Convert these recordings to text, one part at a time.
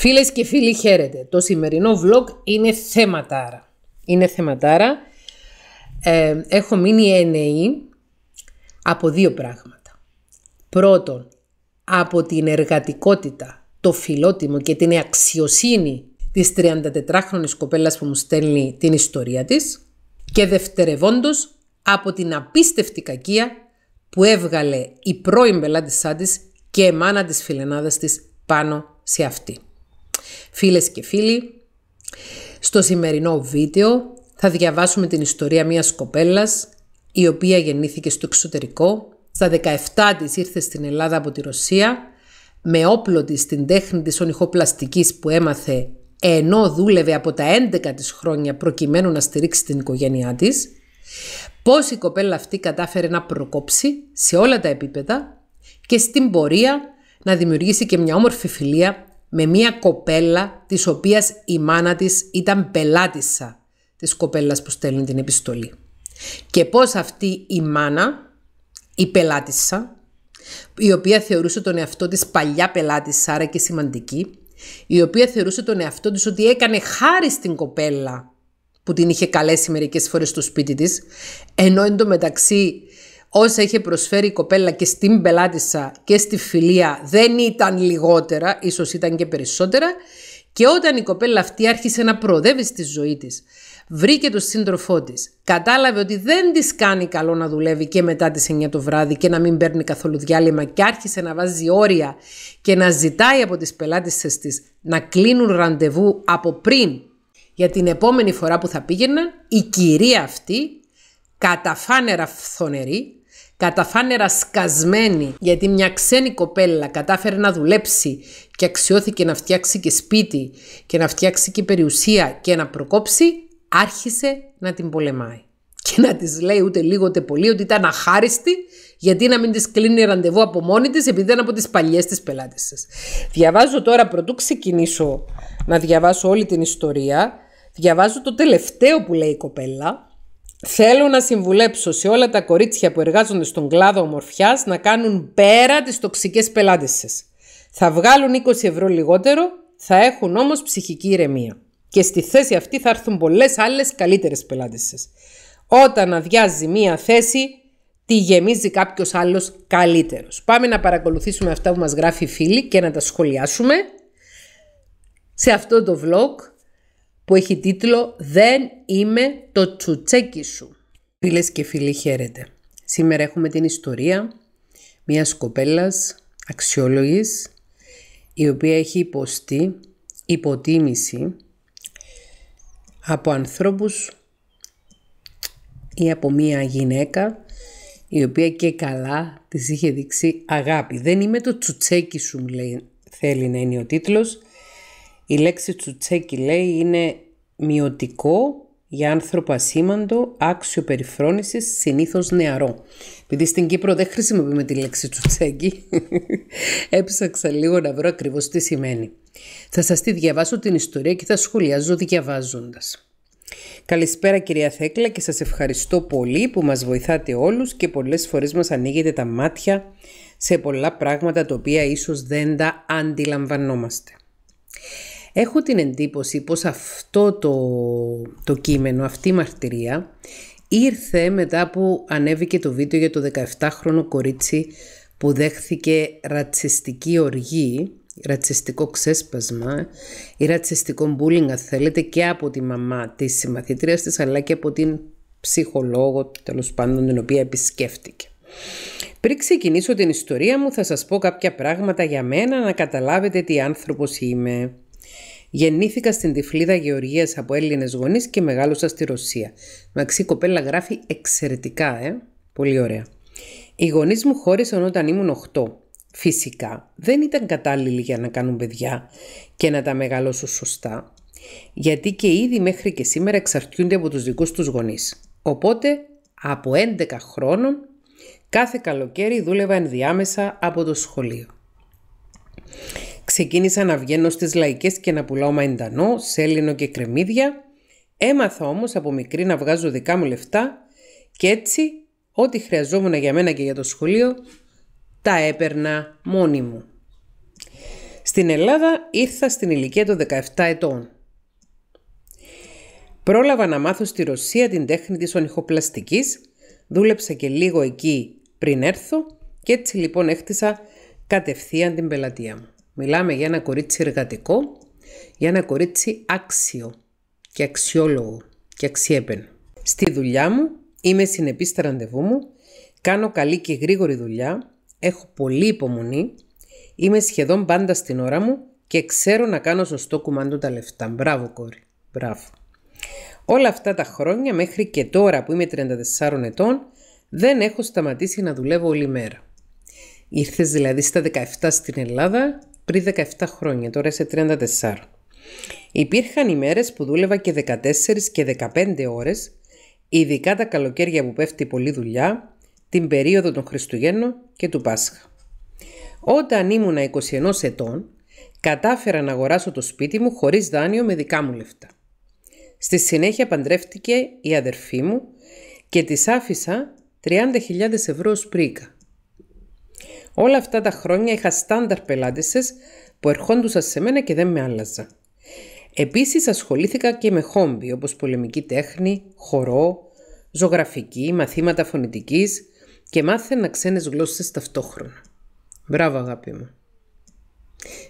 Φίλες και φίλοι χαίρετε. Το σημερινό vlog είναι θέματάρα. Είναι θέματάρα. Ε, έχω μείνει ενεή από δύο πράγματα. Πρώτον, από την εργατικότητα, το φιλότιμο και την αξιοσύνη της 34χρονης κοπέλας που μου στέλνει την ιστορία της και δευτερευόντως από την απίστευτη κακία που έβγαλε η πρώην πελάτησά της και η μάνα της φιλενάδας της πάνω σε αυτή. Φίλες και φίλοι, στο σημερινό βίντεο θα διαβάσουμε την ιστορία μιας κοπέλας η οποία γεννήθηκε στο εξωτερικό, στα 17 της ήρθε στην Ελλάδα από τη Ρωσία, με όπλο της την τέχνη της ονυχοπλαστικής που έμαθε ενώ δούλευε από τα 11 της χρόνια προκειμένου να στηρίξει την οικογένειά της, πώς η κοπέλα αυτή κατάφερε να προκόψει σε όλα τα επίπεδα και στην πορεία να δημιουργήσει και μια όμορφη φιλία με μια κοπέλα της οποίας η μάνα της ήταν πελάτησα της κοπέλας που στέλνει την επιστολή. Και πώς αυτή η μάνα, η πελάτησα, η οποία θεωρούσε τον εαυτό της παλιά πελάτισσα άρα και σημαντική, η οποία θεωρούσε τον εαυτό της ότι έκανε χάρη στην κοπέλα που την είχε καλέσει μερικές φορές στο σπίτι της, ενώ εντωμεταξύ όσα είχε προσφέρει η κοπέλα και στην πελάτησα και στη φιλία δεν ήταν λιγότερα, ίσως ήταν και περισσότερα. Και όταν η κοπέλα αυτή άρχισε να προοδεύει στη ζωή της, βρήκε τον σύντροφό της. Κατάλαβε ότι δεν της κάνει καλό να δουλεύει και μετά τις 9 το βράδυ και να μην παίρνει καθόλου διάλειμμα και άρχισε να βάζει όρια και να ζητάει από τις πελάτησες της να κλείνουν ραντεβού από πριν για την επόμενη φορά που θα πήγαιναν, η κυρία αυτή, καταφάνερα φθονερή, καταφάνερα σκασμένη γιατί μια ξένη κοπέλα κατάφερε να δουλέψει και αξιώθηκε να φτιάξει και σπίτι και να φτιάξει και περιουσία και να προκόψει, άρχισε να την πολεμάει. Και να της λέει ούτε λίγο ούτε πολύ ότι ήταν αχάριστη γιατί να μην της κλείνει ραντεβού από μόνη της, επειδή ήταν από τις παλιές της πελάτες σα. Διαβάζω τώρα, πρωτού ξεκινήσω να διαβάσω όλη την ιστορία, διαβάζω το τελευταίο που λέει η κοπέλα, Θέλω να συμβουλέψω σε όλα τα κορίτσια που εργάζονται στον κλάδο ομορφιάς να κάνουν πέρα τις τοξικές πελάτες Θα βγάλουν 20 ευρώ λιγότερο, θα έχουν όμως ψυχική ηρεμία. Και στη θέση αυτή θα έρθουν πολλές άλλες καλύτερες πελάτες σας. Όταν αδειάζει μία θέση, τη γεμίζει κάποιος άλλος καλύτερος. Πάμε να παρακολουθήσουμε αυτά που μας γράφει η φίλη και να τα σχολιάσουμε σε αυτό το vlog που έχει τίτλο «Δεν είμαι το τσουτσέκι σου». Φίλες και φίλοι χαίρετε. Σήμερα έχουμε την ιστορία μιας κοπέλας αξιόλογης η οποία έχει υποστεί υποτίμηση από ανθρώπους ή από μία γυναίκα η οποία και καλά της είχε δείξει αγάπη. Δεν είμαι το τσουτσέκι σου, θέλει να είναι ο τίτλος η λέξη τσουτσέκι λέει είναι μειωτικό για άνθρωπο ασήμαντο, άξιο περιφρόνησης, συνήθως νεαρό. Επειδή στην Κύπρο δεν χρησιμοποιούμε τη λέξη τσουτσέκι, έψαξα λίγο να βρω ακριβώς τι σημαίνει. Θα σας τη διαβάσω την ιστορία και θα σχολιάζω διαβάζοντας. Καλησπέρα κυρία Θέκλα και σας ευχαριστώ πολύ που μας βοηθάτε όλους και πολλές φορές μας ανοίγετε τα μάτια σε πολλά πράγματα τα οποία ίσως δεν τα αντιλαμβανόμαστε. Έχω την εντύπωση πως αυτό το, το κείμενο, αυτή η μαρτυρία, ήρθε μετά που ανέβηκε το βίντεο για το 17χρονο κορίτσι που δέχθηκε ρατσιστική οργή, ρατσιστικό ξέσπασμα ή ρατσιστικό μπούλινγκ θέλετε και από τη μαμά της συμμαθητρίας της αλλά και από την ψυχολόγο τέλος πάντων την οποία επισκέφτηκε. Πριν ξεκινήσω την ιστορία μου θα σας πω κάποια πράγματα για μένα να καταλάβετε τι άνθρωπος είμαι. Γεννήθηκα στην Τυφλίδα Γεωργίας από Έλληνες γονείς και μεγάλωσα στη Ρωσία. Μαξί κοπέλα γράφει εξαιρετικά, ε. Πολύ ωραία. Οι γονείς μου χώρισαν όταν ήμουν 8. Φυσικά δεν ήταν κατάλληλοι για να κάνουν παιδιά και να τα μεγαλώσουν σωστά, γιατί και ήδη μέχρι και σήμερα εξαρτιούνται από τους δικούς τους γονείς. Οπότε, από 11 χρόνων, κάθε καλοκαίρι δούλευα ενδιάμεσα από το σχολείο. Ξεκίνησα να βγαίνω στις λαϊκές και να πουλάω μαϊντανό, σέλινο και κρεμμύδια. Έμαθα όμως από μικρή να βγάζω δικά μου λεφτά και έτσι ό,τι χρειαζόμουν για μένα και για το σχολείο τα έπαιρνα μόνη μου. Στην Ελλάδα ήρθα στην ηλικία των 17 ετών. Πρόλαβα να μάθω στη Ρωσία την τέχνη της ονιχοπλαστικής, δούλεψα και λίγο εκεί πριν έρθω και έτσι λοιπόν έκτισα κατευθείαν την πελατεία μου. Μιλάμε για ένα κορίτσι εργατικό, για ένα κορίτσι άξιο και αξιόλογο και αξιέπαινο. Στη δουλειά μου είμαι συνεπής στα ραντεβού μου, κάνω καλή και γρήγορη δουλειά, έχω πολύ υπομονή, είμαι σχεδόν πάντα στην ώρα μου και ξέρω να κάνω σωστό κουμάντο τα λεφτά. Μπράβο κόρη, μπράβο. Όλα αυτά τα χρόνια μέχρι και τώρα που είμαι 34 ετών δεν έχω σταματήσει να δουλεύω όλη μέρα. Ήρθες δηλαδή στα 17 στην Ελλάδα πριν 17 χρόνια, τώρα σε 34. Υπήρχαν ημέρες που δούλευα και 14 και 15 ώρες, ειδικά τα καλοκαίρια που πέφτει πολλή δουλειά, την περίοδο των Χριστουγέννων και του Πάσχα. Όταν ήμουνα 21 ετών, κατάφερα να αγοράσω το σπίτι μου χωρίς δάνειο με δικά μου λεφτά. Στη συνέχεια παντρεύτηκε η αδερφή μου και της άφησα 30.000 ευρώ σπρίκα. Όλα αυτά τα χρόνια είχα στάνταρ πελάτησες που ερχόντουσαν σε μένα και δεν με άλλαζα. Επίσης ασχολήθηκα και με χόμπι όπως πολεμική τέχνη, χορό, ζωγραφική, μαθήματα φωνητικής και μάθαινα ξένες γλώσσες ταυτόχρονα. Μπράβο αγάπη μου.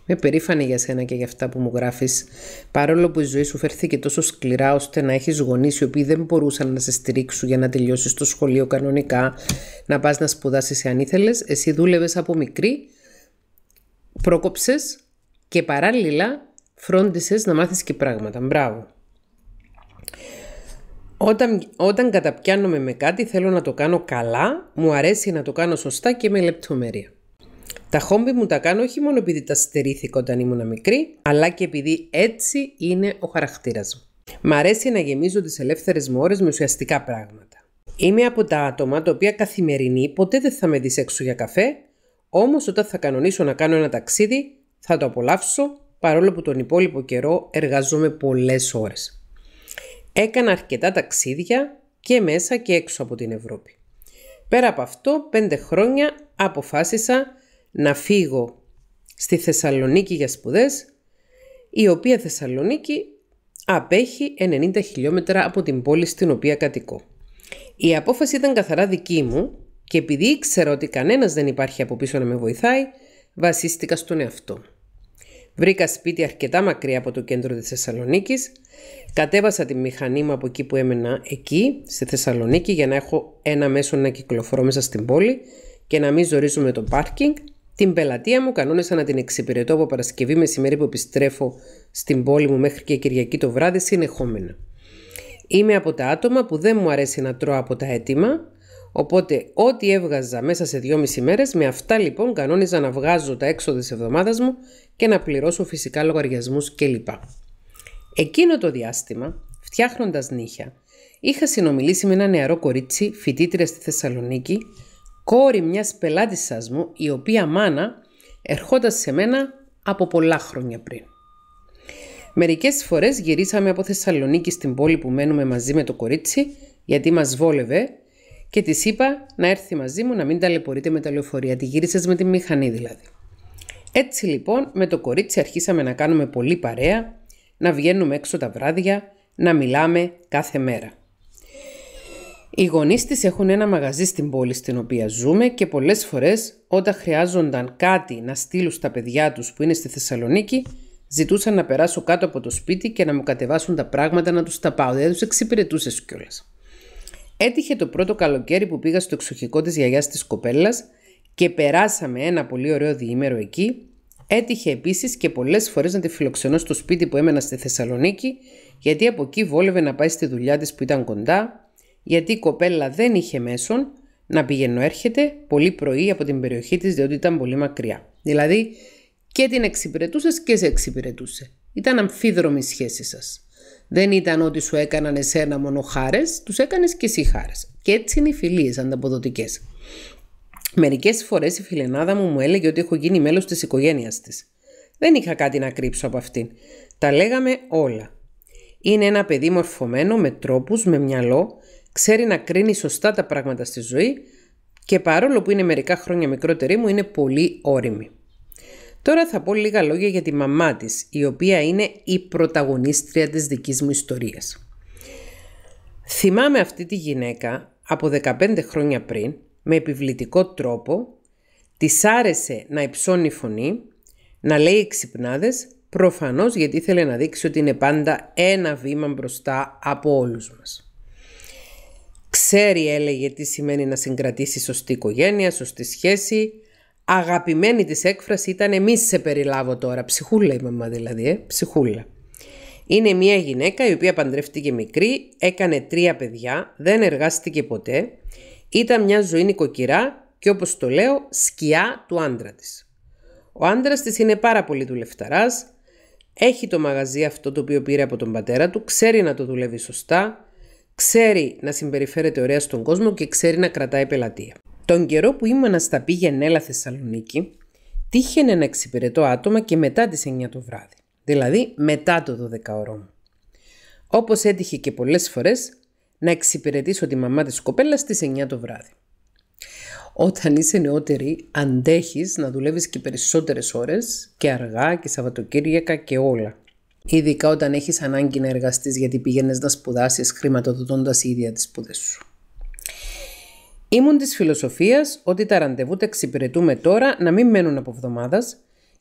Είμαι περήφανη για σένα και για αυτά που μου γράφεις, Παρόλο που η ζωή σου φέρθηκε τόσο σκληρά, ώστε να έχεις γονείς οι οποίοι δεν μπορούσαν να σε στηρίξουν για να τελειώσεις το σχολείο κανονικά, να πας να σπουδάσεις αν ήθελες, εσύ δούλευες από μικρή, πρόκοψες και παράλληλα φρόντισες να μάθεις και πράγματα. Μπράβο. Όταν, όταν καταπιάνομαι με κάτι θέλω να το κάνω καλά, μου αρέσει να το κάνω σωστά και με λεπτομέρεια. Τα χόμπι μου τα κάνω όχι μόνο επειδή τα στερήθηκα όταν ήμουν μικρή, αλλά και επειδή έτσι είναι ο χαρακτήρας μου. Μ' αρέσει να γεμίζω τις ελεύθερες μου ώρες με ουσιαστικά πράγματα. Είμαι από τα άτομα τα οποία καθημερινή ποτέ δεν θα με δεις έξω για καφέ, όμως όταν θα κανονίσω να κάνω ένα ταξίδι, θα το απολαύσω παρόλο που τον υπόλοιπο καιρό εργαζόμαι πολλές ώρες. Έκανα αρκετά ταξίδια και μέσα και έξω από την Ευρώπη. Πέρα από αυτό, πέντε χρόνια αποφάσισα να φύγω στη Θεσσαλονίκη για σπουδές, η οποία Θεσσαλονίκη απέχει 90 χιλιόμετρα από την πόλη στην οποία κατοικώ. Η απόφαση ήταν καθαρά δική μου και επειδή ήξερα ότι κανένας δεν υπάρχει από πίσω να με βοηθάει, βασίστηκα στον εαυτό Βρήκα σπίτι αρκετά μακριά από το κέντρο της Θεσσαλονίκης, κατέβασα τη μηχανή μου από εκεί που έμενα εκεί, στη Θεσσαλονίκη, για να έχω ένα μέσο να κυκλοφορώ μέσα στην πόλη και να μην ζορίζουμε το πάρκινγκ την πελατεία μου κανόνισα να την εξυπηρετώ από Παρασκευή μεσημέρι που επιστρέφω στην πόλη μου μέχρι και Κυριακή το βράδυ συνεχόμενα. Είμαι από τα άτομα που δεν μου αρέσει να τρώω από τα έτοιμα, οπότε ό,τι έβγαζα μέσα σε δυόμιση μέρες, με αυτά λοιπόν κανόνιζα να βγάζω τα έξοδα της εβδομάδας μου και να πληρώσω φυσικά λογαριασμούς κλπ. Εκείνο το διάστημα, φτιάχνοντας νύχια, είχα συνομιλήσει με ένα νεαρό κορίτσι, φοιτήτρια στη Θεσσαλονίκη, κόρη μιας μου, η οποία μάνα ερχόταν σε μένα από πολλά χρόνια πριν. Μερικές φορές γυρίσαμε από Θεσσαλονίκη στην πόλη που μένουμε μαζί με το κορίτσι, γιατί μας βόλευε και της είπα να έρθει μαζί μου να μην ταλαιπωρείται με τα λεωφορεία, τη γύρισες με τη μηχανή δηλαδή. Έτσι λοιπόν με το κορίτσι αρχίσαμε να κάνουμε πολύ παρέα, να βγαίνουμε έξω τα βράδια, να μιλάμε κάθε μέρα. Οι γονείς της έχουν ένα μαγαζί στην πόλη στην οποία ζούμε και πολλές φορές, όταν χρειάζονταν κάτι να στείλουν στα παιδιά τους που είναι στη Θεσσαλονίκη ζητούσαν να περάσω κάτω από το σπίτι και να μου κατεβάσουν τα πράγματα να τους τα πάω, Δεν δηλαδή, τους εξυπηρετούσες κιόλας. Έτυχε το πρώτο καλοκαίρι που πήγα στο εξοχικό της γιαγιάς της κοπέλας και περάσαμε ένα πολύ ωραίο διήμερο εκεί. Έτυχε επίσης και πολλές φορές να τη φιλοξενώ στο σπίτι που έμενα στη Θεσσαλονίκη γιατί από εκεί βόλευε να πάει στη δουλειά της που ήταν κοντά γιατί η κοπέλα δεν είχε μέσον να πηγαίνω έρχεται πολύ πρωί από την περιοχή της διότι ήταν πολύ μακριά. Δηλαδή και την εξυπηρετούσες και σε εξυπηρετούσε. Ήταν αμφίδρομη η σχέση σας. Δεν ήταν ότι σου έκαναν εσένα μόνο χάρες, τους έκανες και εσύ χάρες. Και έτσι είναι οι φιλίες ανταποδοτικές. Μερικές φορές η φιλενάδα μου μου έλεγε ότι έχω γίνει μέλος της οικογένειας της. Δεν είχα κάτι να κρύψω από αυτήν. Τα λέγαμε όλα. Είναι ένα παιδί μορφωμένο με τρόπους, με μυαλό, ξέρει να κρίνει σωστά τα πράγματα στη ζωή και παρόλο που είναι μερικά χρόνια μικρότερη μου είναι πολύ όρημη. Τώρα θα πω λίγα λόγια για τη μαμά της, η οποία είναι η πρωταγωνίστρια της δικής μου ιστορίας. Θυμάμαι αυτή τη γυναίκα από 15 χρόνια πριν, με επιβλητικό τρόπο, της άρεσε να υψώνει φωνή, να λέει ξυπνάδες, προφανώς γιατί ήθελε να δείξει ότι είναι πάντα ένα βήμα μπροστά από όλους μας. Ξέρει, έλεγε, τι σημαίνει να συγκρατήσει σωστή οικογένεια, σωστή σχέση. Αγαπημένη της έκφραση ήταν «Εμείς σε περιλάβω τώρα». Ψυχούλα η μαμά δηλαδή, ε, ψυχούλα. Είναι μια γυναίκα η οποία παντρεύτηκε μικρή, έκανε τρία παιδιά, δεν εργάστηκε ποτέ. Ήταν μια ζωή νοικοκυρά και όπως το λέω, σκιά του άντρα της. Ο άντρας της είναι πάρα πολύ δουλευταράς, έχει το μαγαζί αυτό το οποίο πήρε από τον πατέρα του, ξέρει να το δουλεύει σωστά, Ξέρει να συμπεριφέρεται ωραία στον κόσμο και ξέρει να κρατάει πελατεία. Τον καιρό που ήμουνα στα πήγαινε έλα Θεσσαλονίκη, τύχαινε να εξυπηρετώ άτομα και μετά τις 9 το βράδυ, δηλαδή μετά το 12 ώρο μου. Όπως έτυχε και πολλές φορές να εξυπηρετήσω τη μαμά της κοπέλας στις 9 το βράδυ. Όταν είσαι νεότερη αντέχεις να δουλεύεις και περισσότερες ώρες και αργά και Σαββατοκύριακα και όλα. Ειδικά όταν έχεις ανάγκη να εργαστείς γιατί πήγαινες να σπουδάσεις χρηματοδοτώντας ίδια τις σπουδές σου. Ήμουν της φιλοσοφίας ότι τα ραντεβού τα εξυπηρετούμε τώρα να μην μένουν από εβδομάδας,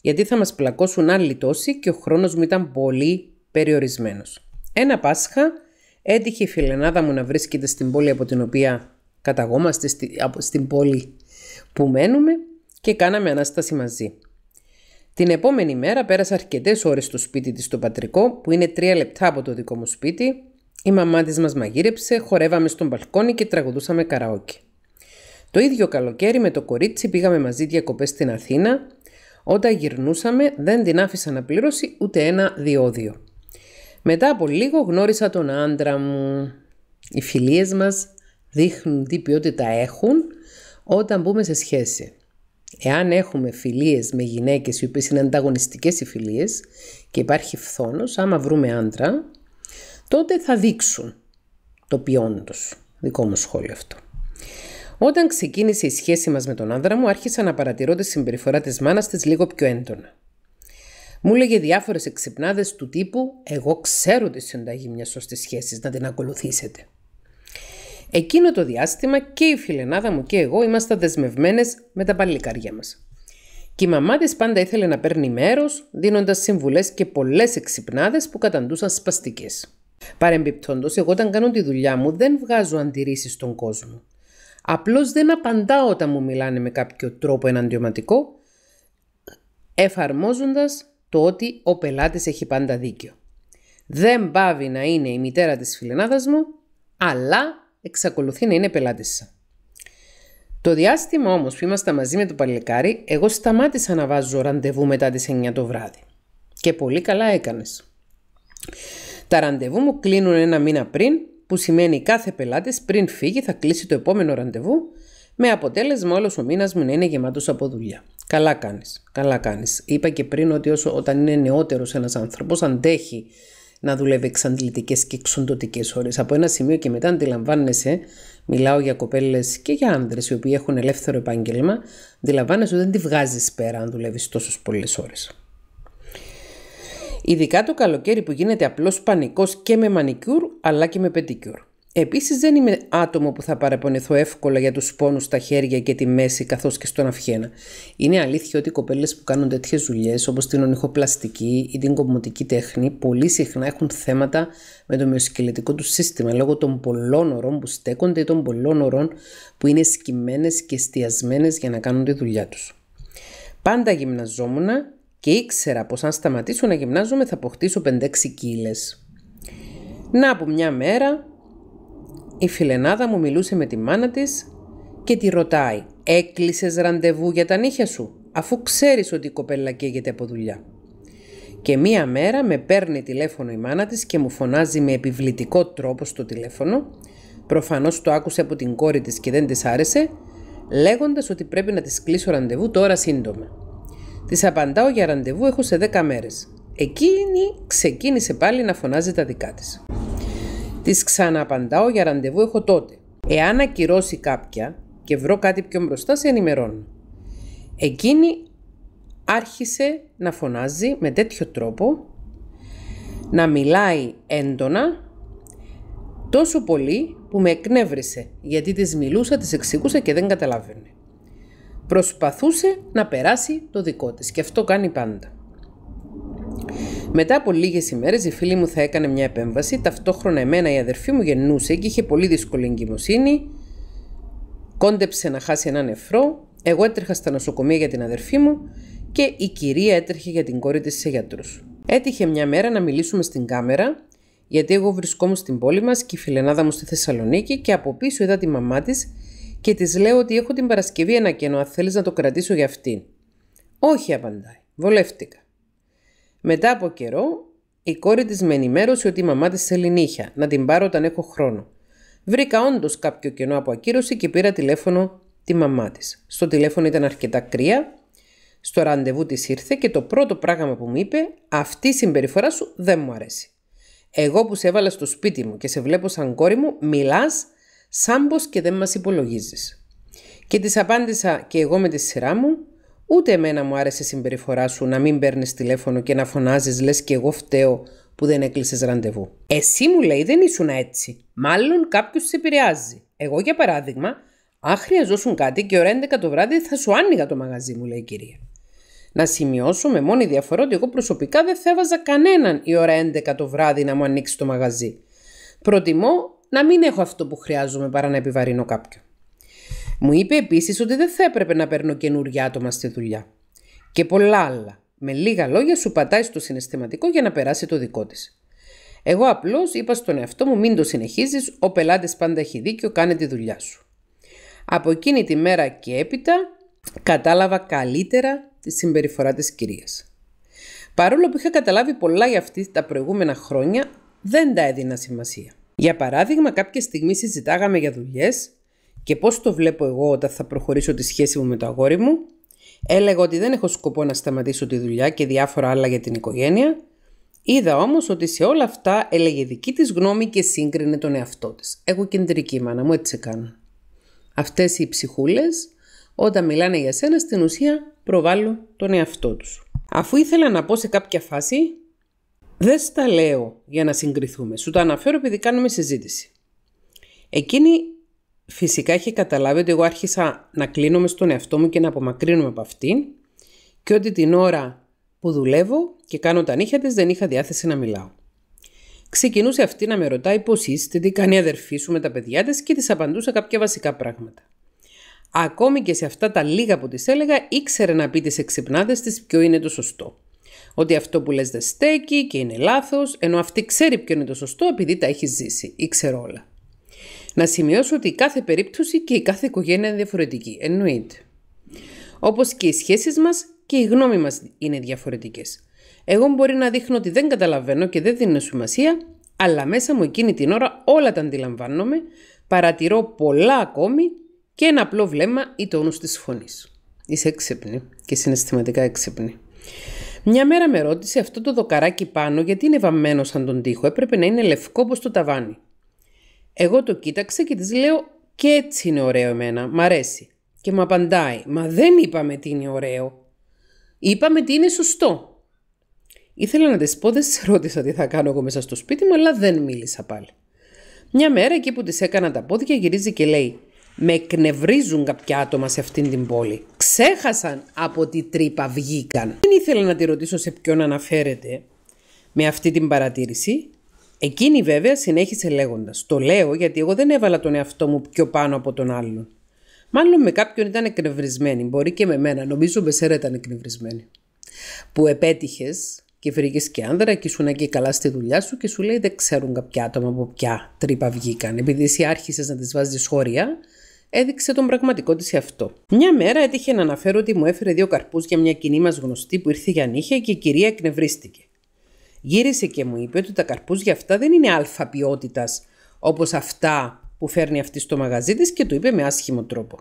γιατί θα μας πλακώσουν άλλοι τόσοι και ο χρόνος μου ήταν πολύ περιορισμένος. Ένα Πάσχα έτυχε η φιλενάδα μου να βρίσκεται στην πόλη από την οποία καταγόμαστε, στην πόλη που μένουμε και κάναμε ανάσταση μαζί. Την επόμενη μέρα πέρασα αρκετές ώρες στο σπίτι της στο πατρικό, που είναι τρία λεπτά από το δικό μου σπίτι. Η μαμά της μας μαγείρεψε, χορεύαμε στον μπαλκόνι και τραγουδούσαμε καραόκι. Το ίδιο καλοκαίρι με το κορίτσι πήγαμε μαζί διακοπές στην Αθήνα. Όταν γυρνούσαμε, δεν την άφησα να πληρώσει ούτε ένα διόδιο. Μετά από λίγο γνώρισα τον άντρα μου. Οι φιλίες μας δείχνουν τι ποιότητα έχουν όταν μπούμε σε σχέση. Εάν έχουμε φιλίες με γυναίκες οι οποίες είναι ανταγωνιστικές οι φιλίες και υπάρχει φθόνος, άμα βρούμε άντρα, τότε θα δείξουν το ποιόν τους. Δικό μου σχόλιο αυτό. Όταν ξεκίνησε η σχέση μας με τον άντρα μου, άρχισα να παρατηρώ τη συμπεριφορά της μάνας της λίγο πιο έντονα. Μου λέγε διάφορες εξυπνάδες του τύπου «Εγώ ξέρω τη συνταγή μιας σωστής σχέσης, να την ακολουθήσετε». Εκείνο το διάστημα και η φιλενάδα μου και εγώ ήμασταν δεσμευμένες με τα παλικάρια μας. Και η μαμά της πάντα ήθελε να παίρνει μέρος, δίνοντας συμβουλές και πολλές εξυπνάδες που καταντούσαν σπαστικές. Παρεμπιπτόντως, εγώ όταν κάνω τη δουλειά μου δεν βγάζω αντιρρήσεις στον κόσμο. Απλώς δεν απαντάω όταν μου μιλάνε με κάποιο τρόπο εναντιωματικό, εφαρμόζοντας το ότι ο πελάτης έχει πάντα δίκιο. Δεν πάβει να είναι η μητέρα της φιλενάδας μου, αλλά εξακολουθεί να είναι πελάτης σα. Το διάστημα όμως, που ήμασταν μαζί με το παλικάρι, εγώ σταμάτησα να βάζω ραντεβού μετά τις 9 το βράδυ. Και πολύ καλά έκανες. Τα ραντεβού μου κλείνουν ένα μήνα πριν, που σημαίνει κάθε πελάτης πριν φύγει θα κλείσει το επόμενο ραντεβού, με αποτέλεσμα όλος ο μήνας μου να είναι γεμάτος από δουλειά. Καλά κάνεις, καλά κάνεις. Είπα και πριν ότι όσο όταν είναι νεότερος ένας άνθρωπος, αντέχει να δουλεύει εξαντλητικές και εξοντωτικέ ώρες. Από ένα σημείο και μετά αντιλαμβάνεσαι, μιλάω για κοπέλες και για άνδρες οι οποίοι έχουν ελεύθερο επάγγελμα, αντιλαμβάνεσαι ότι δεν τη βγάζεις πέρα αν δουλεύεις τόσες πολλές ώρες. Ειδικά το καλοκαίρι που γίνεται απλό πανικός και με μανικιούρ αλλά και με πετικιούρ. Επίσης δεν είμαι άτομο που θα παραπονεθώ εύκολα για τους πόνους στα χέρια και τη μέση καθώς και στον αυχένα. Είναι αλήθεια ότι οι κοπέλες που κάνουν τέτοιες δουλειές, όπως την ονειχοπλαστική ή την κομμωτική τέχνη πολύ συχνά έχουν θέματα με το μυοσκελετικό τους σύστημα λόγω των πολλών ωρών που στέκονται ή των πολλών ωρών που είναι σκυμμένες και εστιασμένες για να κάνουν τη δουλειά τους. Πάντα γυμναζόμουν και ήξερα πως αν σταματήσω να γυμνάζομαι θα αποκτήσω 5-6 κύλες. Να από μια μέρα η φιλενάδα μου μιλούσε με τη μάνα της και τη ρωτάει «Έκλεισες ραντεβού για τα νύχια σου» αφού ξέρεις ότι η κοπέλα καίγεται από δουλειά. Και μία μέρα με παίρνει τηλέφωνο η μάνα της και μου φωνάζει με επιβλητικό τρόπο στο τηλέφωνο. Προφανώς το άκουσε από την κόρη της και δεν της άρεσε, λέγοντας ότι πρέπει να της κλείσω ραντεβού τώρα σύντομα. Της απαντάω για ραντεβού έχω σε 10 μέρες. Εκείνη ξεκίνησε πάλι να φωνάζει τα δικά της. Της ξαναπαντάω για ραντεβού έχω τότε. Εάν ακυρώσει κάποια και βρω κάτι πιο μπροστά, σε ενημερώνω. Εκείνη άρχισε να φωνάζει με τέτοιο τρόπο, να μιλάει έντονα, τόσο πολύ που με εκνεύρισε, γιατί της μιλούσα, της εξηγούσα και δεν καταλάβαινε. Προσπαθούσε να περάσει το δικό της και αυτό κάνει πάντα. Μετά από λίγες ημέρες, η φίλη μου θα έκανε μια επέμβαση. Ταυτόχρονα, εμένα η αδερφή μου γεννούσε και είχε πολύ δύσκολη εγκυμοσύνη. Κόντεψε να χάσει ένα νεφρό. Εγώ έτρεχα στα νοσοκομεία για την αδερφή μου και η κυρία έτρεχε για την κόρη της σε γιατρούς. Έτυχε μια μέρα να μιλήσουμε στην κάμερα, γιατί εγώ βρισκόμουν στην πόλη μας και η φιλενάδα μου στη Θεσσαλονίκη και από πίσω είδα τη μαμά της και της λέω ότι έχω την Παρασκευή ένα κενό. Αν θέλεις να το κρατήσω για αυτήν. Όχι, απαντάει. Βολεύτηκα. Μετά από καιρό, η κόρη της με ενημέρωσε ότι η μαμά της θέλει νύχια, να την πάρω όταν έχω χρόνο. Βρήκα όντως κάποιο κενό από ακύρωση και πήρα τηλέφωνο τη μαμά της. Στο τηλέφωνο ήταν αρκετά κρύα. Στο ραντεβού της ήρθε και το πρώτο πράγμα που μου είπε: Αυτή η συμπεριφορά σου δεν μου αρέσει. Εγώ που σε έβαλα στο σπίτι μου και σε βλέπω σαν κόρη μου, μιλάς σαν πως και δεν μας υπολογίζεις. Και της απάντησα και εγώ με τη σειρά μου: Ούτε εμένα μου άρεσε η συμπεριφορά σου να μην παίρνεις τηλέφωνο και να φωνάζεις λες και εγώ φταίω που δεν έκλεισες ραντεβού. Εσύ μου λέει δεν ήσουν έτσι. Μάλλον κάποιος σε επηρεάζει. Εγώ για παράδειγμα, αν χρειαζόσουν κάτι και ώρα 11 το βράδυ θα σου άνοιγα το μαγαζί, μου λέει η κυρία. Να σημειώσω με μόνη διαφορά ότι εγώ προσωπικά δεν θέβαζα κανέναν η ώρα 11 το βράδυ να μου ανοίξει το μαγαζί. Προτιμώ να μην έχω αυτό που χρειάζομαι παρά να επιβαρύνω κάποιον. Μου είπε επίσης ότι δεν θα έπρεπε να παίρνω καινούργια άτομα στη δουλειά. Και πολλά άλλα. Με λίγα λόγια σου πατάει στο συναισθηματικό για να περάσει το δικό της. Εγώ απλώς είπα στον εαυτό μου μην το συνεχίζεις, ο πελάτης πάντα έχει δίκιο, κάνε τη δουλειά σου. Από εκείνη τη μέρα και έπειτα κατάλαβα καλύτερα τη συμπεριφορά της κυρίας. Παρόλο που είχα καταλάβει πολλά για αυτή τα προηγούμενα χρόνια, δεν τα έδινα σημασία. Για παράδειγμα, κάποια στιγμή συζητάγαμε για δουλειές και πώς το βλέπω εγώ όταν θα προχωρήσω τη σχέση μου με το αγόρι μου. Έλεγα ότι δεν έχω σκοπό να σταματήσω τη δουλειά και διάφορα άλλα για την οικογένεια. Είδα όμως ότι σε όλα αυτά έλεγε δική της γνώμη και σύγκρινε τον εαυτό της. Εγώ κεντρική μάνα μου, έτσι έκανα. Αυτές οι ψυχούλες όταν μιλάνε για σένα στην ουσία προβάλλουν τον εαυτό τους. Αφού ήθελα να πω σε κάποια φάση, δεν στα λέω για να συγκριθούμε. Σου τα αναφέρω επειδή κάνουμε συζήτηση. Εκείνη Φυσικά είχε καταλάβει ότι εγώ άρχισα να κλείνομαι στον εαυτό μου και να απομακρύνομαι από αυτήν και ότι την ώρα που δουλεύω και κάνω τα νύχια της δεν είχα διάθεση να μιλάω. Ξεκινούσε αυτή να με ρωτάει πώς είστε, τι κάνει η αδερφή σου με τα παιδιά της και της απαντούσα κάποια βασικά πράγματα. Ακόμη και σε αυτά τα λίγα που της έλεγα ήξερε να πει τις εξυπνάδες της ποιο είναι το σωστό. Ότι αυτό που λες δεν στέκει και είναι λάθος, ενώ αυτή ξέρει ποιο είναι το σωστό επειδή τα έχει ζήσει, ήξερε όλα. Να σημειώσω ότι η κάθε περίπτωση και η κάθε οικογένεια είναι διαφορετική, εννοείται. Όπως και οι σχέσεις μας και η γνώμη μας είναι διαφορετικές. Εγώ μπορεί να δείχνω ότι δεν καταλαβαίνω και δεν δίνω σημασία, αλλά μέσα μου εκείνη την ώρα όλα τα αντιλαμβάνομαι, παρατηρώ πολλά ακόμη και ένα απλό βλέμμα ή τόνους της φωνής. Είσαι έξυπνη και συναισθηματικά έξυπνη. Μια μέρα με ρώτησε αυτό το δοκαράκι πάνω γιατί είναι βαμμένο σαν τον τοίχο, έπρεπε να είναι λευκό όπως το ταβάνι. Εγώ το κοίταξα και της λέω και έτσι είναι ωραίο εμένα, μ' αρέσει. Και μου απαντάει, μα δεν είπαμε τι είναι ωραίο. Είπαμε τι είναι σωστό. Ήθελα να της πω, δεν σε ρώτησα τι θα κάνω εγώ μέσα στο σπίτι μου, αλλά δεν μίλησα πάλι. Μια μέρα εκεί που της έκανα τα πόδια γυρίζει και λέει «Με εκνευρίζουν κάποια άτομα σε αυτήν την πόλη. Ξέχασαν από τι τρύπα βγήκαν». Δεν ήθελα να τη ρωτήσω σε ποιον αναφέρεται με αυτή την παρατήρηση Εκείνη βέβαια συνέχισε λέγοντας: Το λέω γιατί εγώ δεν έβαλα τον εαυτό μου πιο πάνω από τον άλλον. Μάλλον με κάποιον ήταν εκνευρισμένη, μπορεί και με μένα. Νομίζω με Μπεσέρα ήταν εκνευρισμένη. Που επέτυχες και βρήκε και άνδρα και να και καλά στη δουλειά σου και σου λέει: Δεν ξέρουν κάποια άτομα από ποια τρύπα βγήκαν. Επειδή εσύ άρχισες να της βάζεις σχόλια, έδειξε τον πραγματικό της αυτό. Μια μέρα έτυχε να αναφέρω ότι μου έφερε δύο καρπούς για μια κοινή μας γνωστή που ήρθε για νύχια και η κυρία εκνευρίστηκε. Γύρισε και μου είπε ότι τα καρπούζια αυτά δεν είναι αλφα ποιότητας όπως αυτά που φέρνει αυτή στο μαγαζί της και του είπε με άσχημο τρόπο.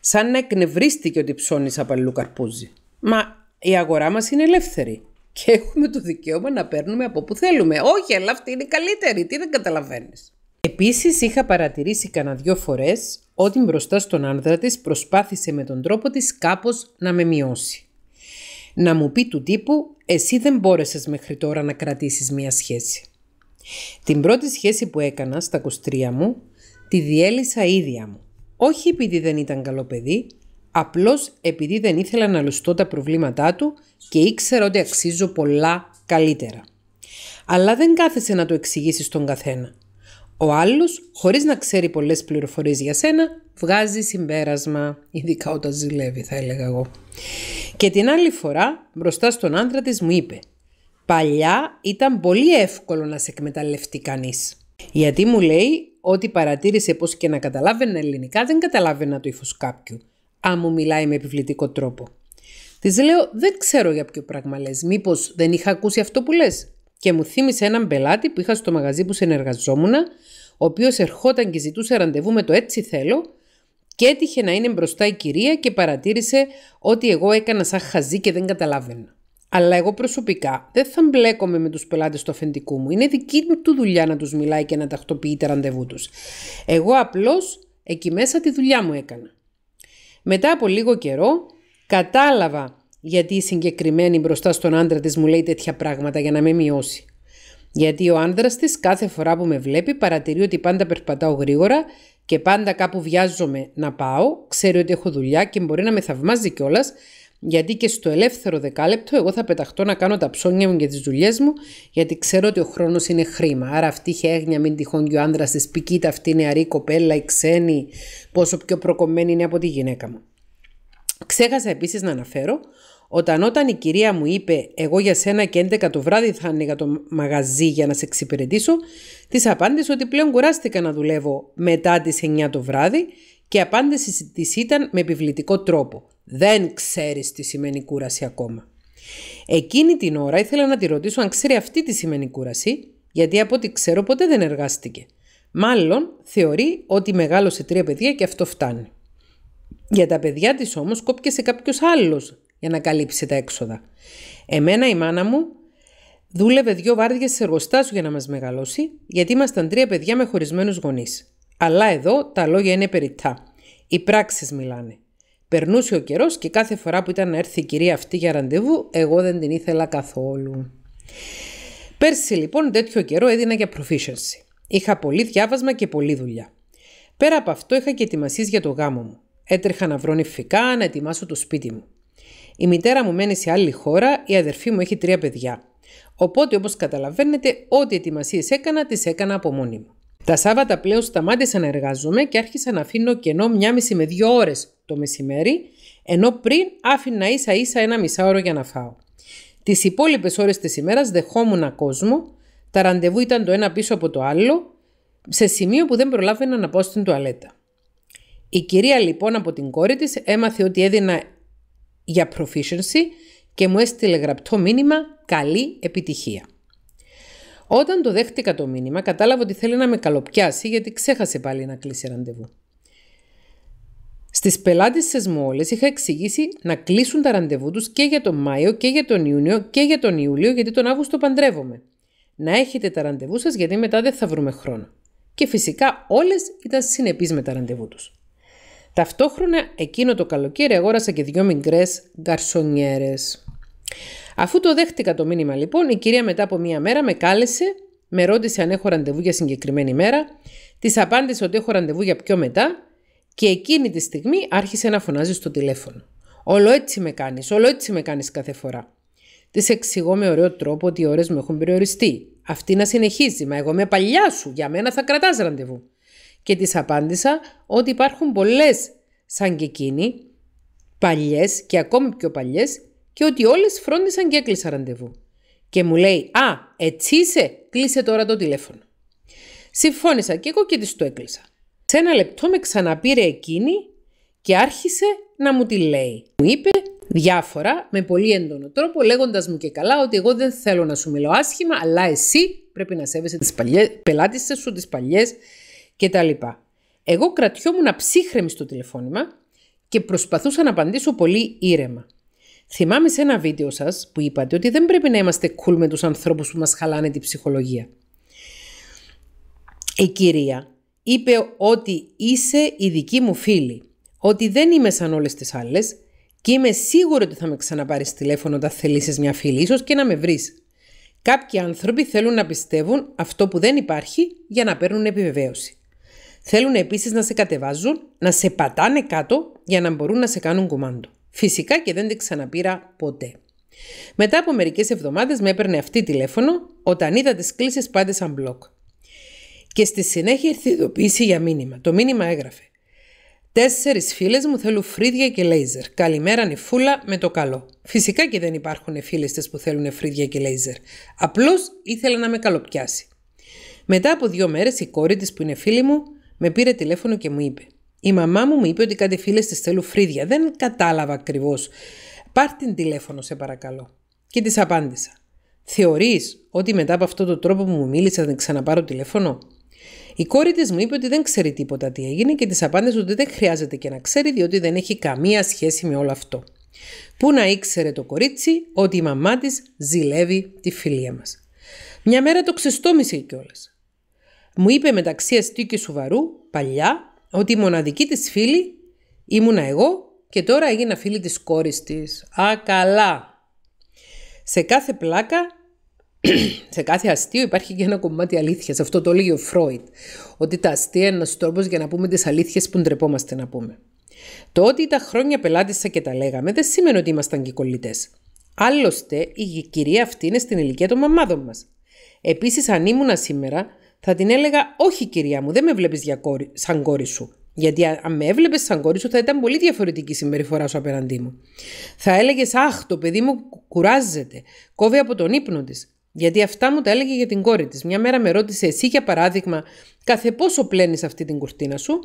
Σαν να εκνευρίστηκε ότι ψώνεις απαλλού καρπούζι. Μα η αγορά μας είναι ελεύθερη και έχουμε το δικαίωμα να παίρνουμε από που θέλουμε. Όχι, αλλά αυτή είναι η καλύτερη. Τι δεν καταλαβαίνεις. Επίσης, είχα παρατηρήσει κανένα δυο φορές ότι μπροστά στον άνδρα της προσπάθησε με τον τρόπο της κάπως να με μειώσει να μου πει του τύπου «Εσύ δεν μπόρεσες μέχρι τώρα να κρατήσεις μία σχέση». Την πρώτη σχέση που έκανα στα 23 μου, τη διέλυσα ίδια μου. Όχι επειδή δεν ήταν καλό παιδί, απλώς επειδή δεν ήθελα να λουστώ τα προβλήματά του και ήξερα ότι αξίζω πολλά καλύτερα. Αλλά δεν κάθεσε να το εξηγήσει στον καθένα. Ο άλλος, χωρίς να ξέρει πολλές πληροφορίες για σένα, βγάζει συμπέρασμα, ειδικά όταν ζηλεύει θα έλεγα εγώ. Και την άλλη φορά μπροστά στον άντρα της μου είπε «Παλιά ήταν πολύ εύκολο να σε εκμεταλλευτεί κανείς». Γιατί μου λέει ότι παρατήρησε πως και να καταλάβαινε ελληνικά δεν καταλάβαινα το ύφος κάποιου, αν μου μιλάει με επιβλητικό τρόπο. Της λέω δεν ξέρω για ποιο πράγμα λες, μήπως δεν είχα ακούσει αυτό που λες. Και μου θύμισε έναν πελάτη που είχα στο μαγαζί που συνεργαζόμουν, ο οποίος ερχόταν και ζητούσε ραντεβού με το έτσι θέλω και έτυχε να είναι μπροστά η κυρία και παρατήρησε ότι εγώ έκανα σαν χαζή και δεν καταλάβαινα. Αλλά εγώ προσωπικά δεν θα μπλέκομαι με τους πελάτες του αφεντικού μου. Είναι δική του δουλειά να τους μιλάει και να τακτοποιεί τα ραντεβού τους. Εγώ απλώς εκεί μέσα τη δουλειά μου έκανα. Μετά από λίγο καιρό κατάλαβα γιατί η συγκεκριμένη μπροστά στον άντρα της μου λέει τέτοια πράγματα για να με μειώσει. Γιατί ο άντρα της κάθε φορά που με βλέπει παρατηρεί ότι πάντα περπατάω γρήγορα και πάντα κάπου βιάζομαι να πάω, ξέρει ότι έχω δουλειά και μπορεί να με θαυμάζει κιόλας, γιατί και στο ελεύθερο δεκάλεπτο εγώ θα πεταχτώ να κάνω τα ψώνια μου για τις δουλειές μου, γιατί ξέρω ότι ο χρόνος είναι χρήμα. Άρα αυτή είχε έγνοια, μην τυχόν και ο άντρα τη τα αυτή η νεαρή κοπέλα, η ξένη, πόσο πιο προκομμένη είναι από τη γυναίκα μου. Ξέχασα επίσης να αναφέρω όταν όταν η κυρία μου είπε «Εγώ για σένα και 11 το βράδυ θα άνοιγα το μαγαζί για να σε εξυπηρετήσω», της απάντησε ότι πλέον κουράστηκα να δουλεύω μετά τις 9 το βράδυ και η απάντηση της ήταν με επιβλητικό τρόπο. «Δεν ξέρεις τι σημαίνει κούραση ακόμα». Εκείνη την ώρα ήθελα να τη ρωτήσω αν ξέρει αυτή τι σημαίνει κούραση, γιατί από ό,τι ξέρω ποτέ δεν εργάστηκε. Μάλλον θεωρεί ότι μεγάλωσε τρία παιδιά και αυτό φτάνει. Για τα παιδιά της όμως κόπηκε σε κάποιος άλλος για να καλύψει τα έξοδα. Εμένα η μάνα μου δούλευε δύο βάρδιες σε εργοστάσιο για να μας μεγαλώσει, γιατί ήμασταν τρία παιδιά με χωρισμένους γονείς. Αλλά εδώ τα λόγια είναι περιττά. Οι πράξεις μιλάνε. Περνούσε ο καιρός και κάθε φορά που ήταν να έρθει η κυρία αυτή για ραντεβού, εγώ δεν την ήθελα καθόλου. Πέρσι λοιπόν τέτοιο καιρό έδινα για proficiency. Είχα πολύ διάβασμα και πολλή δουλειά. Πέρα από αυτό είχα και ετοιμασίες για το γάμο μου. Έτρεχα να βρω νηφικά, να ετοιμάσω το σπίτι μου. Η μητέρα μου μένει σε άλλη χώρα, η αδερφή μου έχει τρία παιδιά. Οπότε, όπως καταλαβαίνετε, ό,τι ετοιμασίες έκανα, τις έκανα από μόνη μου. Τα Σάββατα πλέον σταμάτησα να εργάζομαι και άρχισα να αφήνω κενό μία μισή με δύο ώρες το μεσημέρι, ενώ πριν άφηνα ίσα ίσα ένα μισάωρο για να φάω. Τις υπόλοιπες ώρες της ημέρας δεχόμουν κόσμο, τα ραντεβού ήταν το ένα πίσω από το άλλο, σε σημείο που δεν προλάβαινα να πάω στην τουαλέτα. Η κυρία λοιπόν από την κόρη της έμαθε ότι έδινα για proficiency και μου έστειλε γραπτό μήνυμα «Καλή επιτυχία». Όταν το δέχτηκα το μήνυμα, κατάλαβα ότι θέλει να με καλοπιάσει γιατί ξέχασε πάλι να κλείσει ραντεβού. Στις πελάτε μου όλες είχα εξηγήσει να κλείσουν τα ραντεβού τους και για τον Μάιο και για τον Ιούνιο και για τον Ιούλιο, γιατί τον Αύγουστο παντρεύομαι. Να έχετε τα ραντεβού σας γιατί μετά δεν θα βρούμε χρόνο. Και φυσικά όλες ήταν συνεπείς με τα ραντεβού τους. Ταυτόχρονα εκείνο το καλοκαίρι αγόρασα και δύο μικρές γκαρσονιέρες. Αφού το δέχτηκα το μήνυμα λοιπόν, η κυρία μετά από μία μέρα με κάλεσε, με ρώτησε αν έχω ραντεβού για συγκεκριμένη μέρα, της απάντησε ότι έχω ραντεβού για πιο μετά και εκείνη τη στιγμή άρχισε να φωνάζει στο τηλέφωνο. Όλο έτσι με κάνεις, όλο έτσι με κάνεις κάθε φορά. Της εξηγώ με ωραίο τρόπο ότι οι ώρες μου έχουν περιοριστεί. Αυτή να συνεχίζει, μα εγώ με παλιά σου, για μένα θα κρατάς ραντεβού και της απάντησα ότι υπάρχουν πολλές σαν και εκείνη, παλιές και ακόμη πιο παλιές και ότι όλες φρόντισαν και έκλεισα ραντεβού. Και μου λέει «Α, έτσι είσαι, κλείσε τώρα το τηλέφωνο». Συμφώνησα και εγώ και της το έκλεισα. Σε ένα λεπτό με ξαναπήρε εκείνη και άρχισε να μου τη λέει. Μου είπε διάφορα με πολύ έντονο τρόπο λέγοντας μου και καλά ότι εγώ δεν θέλω να σου μιλώ άσχημα αλλά εσύ πρέπει να σέβεσαι τις παλιές, πελάτησες σου, τις παλιές κτλ. Εγώ κρατιόμουν ψύχρεμη στο τηλεφώνημα και προσπαθούσα να απαντήσω πολύ ήρεμα. Θυμάμαι σε ένα βίντεο σας που είπατε ότι δεν πρέπει να είμαστε cool με τους ανθρώπους που μας χαλάνε την ψυχολογία. Η κυρία είπε ότι είσαι η δική μου φίλη, ότι δεν είμαι σαν όλες τις άλλες και είμαι σίγουρη ότι θα με ξαναπάρεις τηλέφωνο όταν θελήσεις μια φίλη, ίσως και να με βρεις. Κάποιοι άνθρωποι θέλουν να πιστεύουν αυτό που δεν υπάρχει για να παίρνουν επιβεβαίωση. Θέλουν επίσης να σε κατεβάζουν, να σε πατάνε κάτω για να μπορούν να σε κάνουν κουμάντο. Φυσικά και δεν την ξαναπήρα ποτέ. Μετά από μερικές εβδομάδες με έπαιρνε αυτή τηλέφωνο όταν είδα τις κλήσεις σαν μπλοκ. Και στη συνέχεια ήρθε η ειδοποίηση για μήνυμα. Το μήνυμα έγραφε. Τέσσερις φίλες μου θέλουν φρύδια και λέιζερ. Καλημέρα νεφούλα με το καλό. Φυσικά και δεν υπάρχουν φίλες της που θέλουν φρύδια και λέιζερ. Απλώς ήθελα να με καλοπιάσει. Μετά από δύο μέρες η κόρη της που είναι φίλη μου με πήρε τηλέφωνο και μου είπε. Η μαμά μου μου είπε ότι κάτι φίλες της θέλουν φρύδια. Δεν κατάλαβα ακριβώς. Πάρ την τηλέφωνο, σε παρακαλώ. Και της απάντησα. Θεωρείς ότι μετά από αυτόν τον τρόπο που μου μίλησες δεν ξαναπάρω τηλέφωνο. Η κόρη της μου είπε ότι δεν ξέρει τίποτα τι έγινε και της απάντησε ότι δεν χρειάζεται και να ξέρει διότι δεν έχει καμία σχέση με όλο αυτό. Πού να ήξερε το κορίτσι ότι η μαμά της ζηλεύει τη φιλία μας. Μια μέρα το ξεστόμησε κιόλας. Μου είπε μεταξύ αστείου και σοβαρού, παλιά, ότι η μοναδική της φίλη ήμουνα εγώ και τώρα έγινα φίλη της κόρης της. Α, καλά! Σε κάθε πλάκα, σε κάθε αστείο υπάρχει και ένα κομμάτι αλήθειας. Αυτό το έλεγε ο Φρόιτ. Ότι τα αστεία είναι ένας τρόπος για να πούμε τις αλήθειες που ντρεπόμαστε να πούμε. Το ότι τα χρόνια πελάτησα και τα λέγαμε δεν σημαίνει ότι ήμασταν και Άλλωστε, η κυρία αυτή είναι στην ηλικία των μαμάδων μας. Επίσης, αν ήμουνα σήμερα, θα την έλεγα «Όχι κυρία μου, δεν με βλέπεις για κόρη, σαν κόρη σου». Γιατί αν με έβλεπες σαν κόρη σου, θα ήταν πολύ διαφορετική η συμπεριφορά σου απέναντί μου. Θα έλεγες: Αχ, το παιδί μου κουράζεται, κόβει από τον ύπνο της. Γιατί αυτά μου τα έλεγε για την κόρη της. Μια μέρα με ρώτησε: Εσύ, για παράδειγμα, κάθε πόσο πλένεις αυτή την κουρτίνα σου,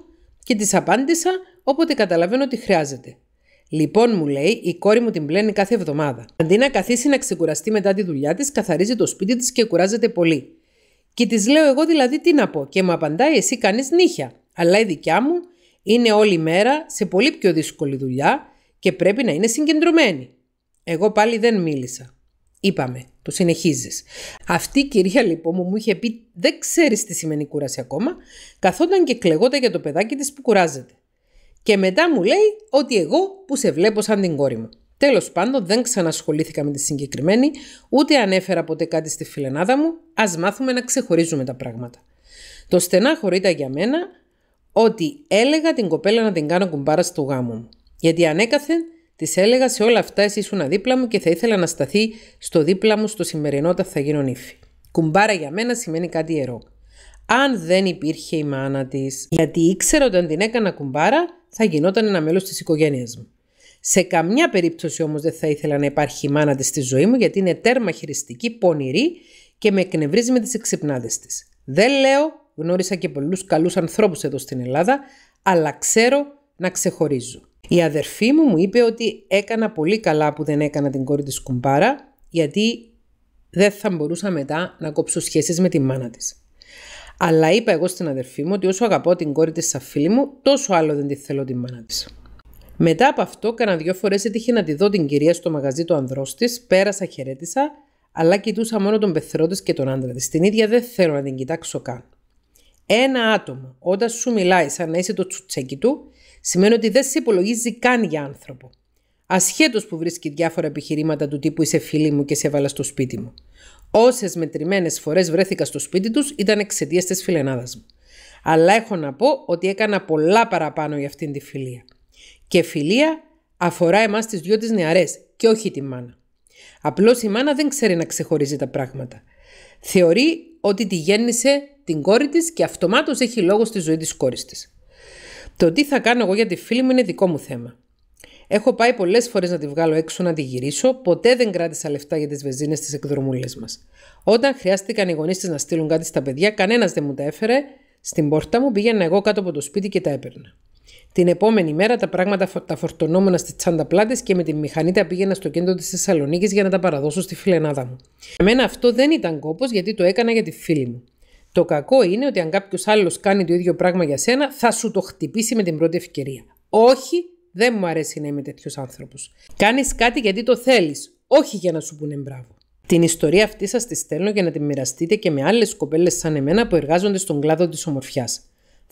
και της απάντησα: Όποτε καταλαβαίνω ότι χρειάζεται. Λοιπόν, μου λέει, η κόρη μου την πλένει κάθε εβδομάδα. Αντί να καθίσει να ξεκουραστεί μετά τη δουλειά της, καθαρίζει το σπίτι της και κουράζεται πολύ. Και της λέω εγώ δηλαδή τι να πω και μου απαντάει εσύ κάνεις νύχια, αλλά η δικιά μου είναι όλη μέρα σε πολύ πιο δύσκολη δουλειά και πρέπει να είναι συγκεντρωμένη. Εγώ πάλι δεν μίλησα. Είπαμε, το συνεχίζεις. Αυτή η κυρία λοιπόν μου μου είχε πει δεν ξέρεις τι σημαίνει κούραση ακόμα, καθόταν και κλεγόταν για το παιδάκι της που κουράζεται. Και μετά μου λέει ότι εγώ που σε βλέπω σαν την κόρη μου. Τέλος πάντων δεν ξανασχολήθηκα με τη συγκεκριμένη, ούτε ανέφερα ποτέ κάτι στη φιλενάδα μου, ας μάθουμε να ξεχωρίζουμε τα πράγματα. Το στενάχωρο ήταν για μένα ότι έλεγα την κοπέλα να την κάνω κουμπάρα στο γάμο μου. Γιατί ανέκαθεν της έλεγα σε όλα αυτά εσύ ήσουν δίπλα μου και θα ήθελα να σταθεί στο δίπλα μου στο σημερινό όταν θα γίνω νύφη. Κουμπάρα για μένα σημαίνει κάτι ιερό. Αν δεν υπήρχε η μάνα της, γιατί ήξερα ότι αν την έκανα κουμπάρα θα γινόταν ένα μέλος της οικογένειας μου. Σε καμιά περίπτωση όμως δεν θα ήθελα να υπάρχει η μάνα της στη ζωή μου γιατί είναι τέρμα χειριστική, πονηρή και με εκνευρίζει με τις εξυπνάδες της. Δεν λέω, γνώρισα και πολλούς καλούς ανθρώπους εδώ στην Ελλάδα, αλλά ξέρω να ξεχωρίζω. Η αδερφή μου μου είπε ότι έκανα πολύ καλά που δεν έκανα την κόρη της κουμπάρα γιατί δεν θα μπορούσα μετά να κόψω σχέσεις με τη μάνα της. Αλλά είπα εγώ στην αδερφή μου ότι όσο αγαπώ την κόρη της σαν φίλη μου, τόσο άλλο δεν τη θέλω τη μάνα της. Μετά από αυτό, κάνα δυο φορές έτυχε να τη δω την κυρία στο μαγαζί του ανδρός της, πέρασα, χαιρέτησα, αλλά κοιτούσα μόνο τον πεθρό της και τον άντρα της. Την ίδια δεν θέλω να την κοιτάξω καν. Ένα άτομο, όταν σου μιλάει σαν να είσαι το τσουτσέκι του, σημαίνει ότι δεν σε υπολογίζει καν για άνθρωπο. Ασχέτως που βρίσκει διάφορα επιχειρήματα του τύπου Είσαι φίλη μου και σε έβαλα στο σπίτι μου. Όσες μετρημένες φορές βρέθηκα στο σπίτι τους ήταν εξαιτίας της φιλενάδας μου. Αλλά έχω να πω ότι έκανα πολλά παραπάνω για αυτήν τη φιλία. Και φιλία αφορά εμάς τις δυο τις νεαρές και όχι τη μάνα. Απλώς η μάνα δεν ξέρει να ξεχωρίζει τα πράγματα. Θεωρεί ότι τη γέννησε την κόρη της και αυτομάτως έχει λόγο στη ζωή της κόρης. της. Το τι θα κάνω εγώ για τη φίλη μου είναι δικό μου θέμα. Έχω πάει πολλές φορές να τη βγάλω έξω να τη γυρίσω, ποτέ δεν κράτησα λεφτά για τις βεζίνες της εκδρομούλες μας. Όταν χρειάστηκαν οι γονείς της να στείλουν κάτι στα παιδιά, κανένας δεν μου τα έφερε. Στην πόρτα μου πήγαινα εγώ κάτω από το σπίτι και τα έπαιρνα. Την επόμενη μέρα τα πράγματα τα φορτωνόμουν στις τσανταπλάτες και με τη μηχανή τα πήγαινα στο κέντρο της Θεσσαλονίκης για να τα παραδώσω στη φιλενάδα μου. Για μένα αυτό δεν ήταν κόπος γιατί το έκανα για τη φίλη μου. Το κακό είναι ότι αν κάποιος άλλος κάνει το ίδιο πράγμα για σένα, θα σου το χτυπήσει με την πρώτη ευκαιρία. Όχι, δεν μου αρέσει να είμαι τέτοιος άνθρωπος. Κάνεις κάτι γιατί το θέλεις, όχι για να σου πούνε μπράβο. Την ιστορία αυτή σας τη στέλνω για να τη μοιραστείτε και με άλλες κοπέλες σαν εμένα που εργάζονται στον κλάδο της ομορφιάς.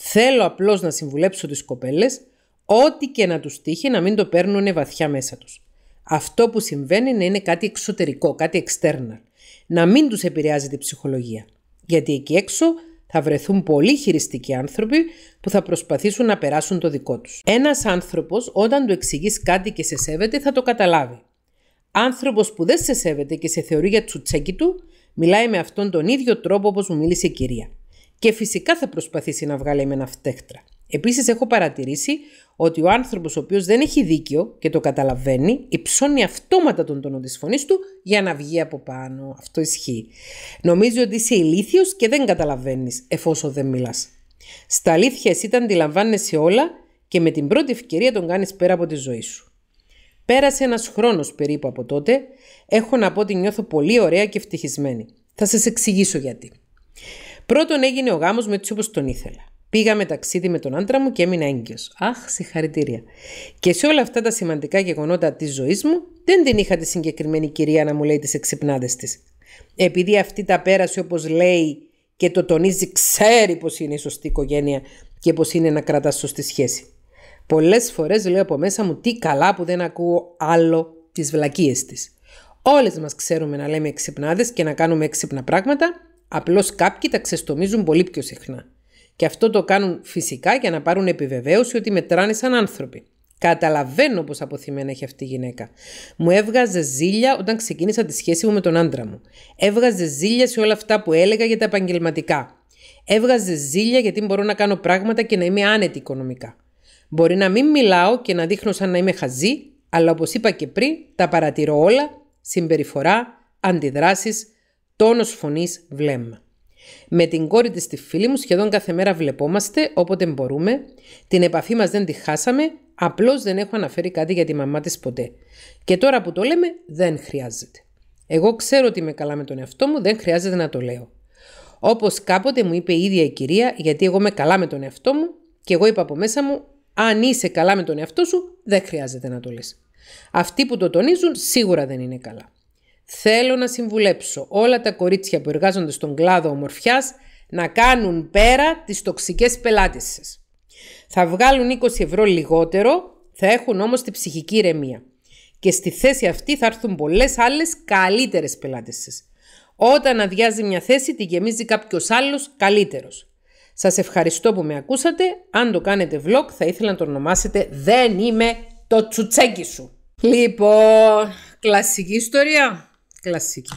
Θέλω απλώς να συμβουλέψω τις κοπέλες ό,τι και να τους τύχει να μην το παίρνουν βαθιά μέσα τους. Αυτό που συμβαίνει να είναι κάτι εξωτερικό, κάτι external. Να μην τους επηρεάζει την ψυχολογία. Γιατί εκεί έξω θα βρεθούν πολλοί χειριστικοί άνθρωποι που θα προσπαθήσουν να περάσουν το δικό τους. Ένας άνθρωπος όταν του εξηγείς κάτι και σε σέβεται θα το καταλάβει. Άνθρωπος που δεν σε σέβεται και σε θεωρεί για τσουτσέκι του, μιλάει με αυτόν τον ίδιο τρόπο όπως μου μίλησε η κυρία και φυσικά θα προσπαθήσει να βγάλει με ένα φτέχτρα. Επίσης έχω παρατηρήσει ότι ο άνθρωπος ο οποίος δεν έχει δίκιο και το καταλαβαίνει υψώνει αυτόματα τον τόνο της φωνής του για να βγει από πάνω. Αυτό ισχύει. Νομίζει ότι είσαι ηλίθιος και δεν καταλαβαίνεις εφόσον δεν μιλάς. Στα αλήθεια εσύ τα αντιλαμβάνεσαι όλα και με την πρώτη ευκαιρία τον κάνεις πέρα από τη ζωή σου. Πέρασε ένας χρόνος περίπου από τότε. Έχω να πω ότι νιώθω πολύ ωραία και ευτυχισμένη. Θα σας εξηγήσω γιατί. Πρώτον έγινε ο γάμος με έτσι όπως τον ήθελα. Πήγαμε ταξίδι με τον άντρα μου και έμεινα έγκυος. Αχ, συγχαρητήρια. Και σε όλα αυτά τα σημαντικά γεγονότα της ζωής μου, δεν την είχα τη συγκεκριμένη κυρία να μου λέει τις εξυπνάδες της. Επειδή αυτή τα πέρασε όπως λέει και το τονίζει, ξέρει πως είναι η σωστή οικογένεια και πως είναι να κρατάς σωστή σχέση. Πολλές φορές λέω από μέσα μου τι καλά που δεν ακούω άλλο τις βλακίες της. Όλες μας ξέρουμε να λέμε εξυπνάδες και να κάνουμε έξυπνα πράγματα, Απλώς κάποιοι τα ξεστομίζουν πολύ πιο συχνά. Και αυτό το κάνουν φυσικά για να πάρουν επιβεβαίωση ότι μετράνε σαν άνθρωποι. Καταλαβαίνω πώ αποθυμένα έχει αυτή η γυναίκα. Μου έβγαζε ζήλια όταν ξεκίνησα τη σχέση μου με τον άντρα μου. Έβγαζε ζήλια σε όλα αυτά που έλεγα για τα επαγγελματικά. Έβγαζε ζήλια γιατί μπορώ να κάνω πράγματα και να είμαι άνετη οικονομικά. Μπορεί να μην μιλάω και να δείχνω σαν να είμαι χαζή, αλλά όπως είπα και πριν, τα παρατηρώ όλα, συμπεριφορά, αντιδράσεις, Τόνος φωνής βλέμμα. Με την κόρη της τη φίλη μου σχεδόν κάθε μέρα βλεπόμαστε όποτε μπορούμε. Την επαφή μας δεν τη χάσαμε, απλώς δεν έχω αναφέρει κάτι για τη μαμά της ποτέ. Και τώρα που το λέμε δεν χρειάζεται. Εγώ ξέρω ότι είμαι καλά με τον εαυτό μου, δεν χρειάζεται να το λέω. Όπως κάποτε μου είπε η ίδια η κυρία, γιατί εγώ είμαι καλά με τον εαυτό μου, και εγώ είπα από μέσα μου, αν είσαι καλά με τον εαυτό σου, δεν χρειάζεται να το λες. Αυτοί που το τονίζουν σίγουρα δεν είναι καλά. Θέλω να συμβουλέψω όλα τα κορίτσια που εργάζονται στον κλάδο ομορφιάς να κάνουν πέρα τις τοξικές πελάτησες. Θα βγάλουν 20 ευρώ λιγότερο, θα έχουν όμως τη ψυχική ηρεμία. Και στη θέση αυτή θα έρθουν πολλές άλλες καλύτερες πελάτησες. Όταν αδειάζει μια θέση, τη γεμίζει κάποιος άλλος καλύτερος. Σας ευχαριστώ που με ακούσατε. Αν το κάνετε vlog, θα ήθελα να το ονομάσετε «Δεν είμαι το τσουτσέκι σου». Λοιπόν, κλασική ιστορία. Κλασική.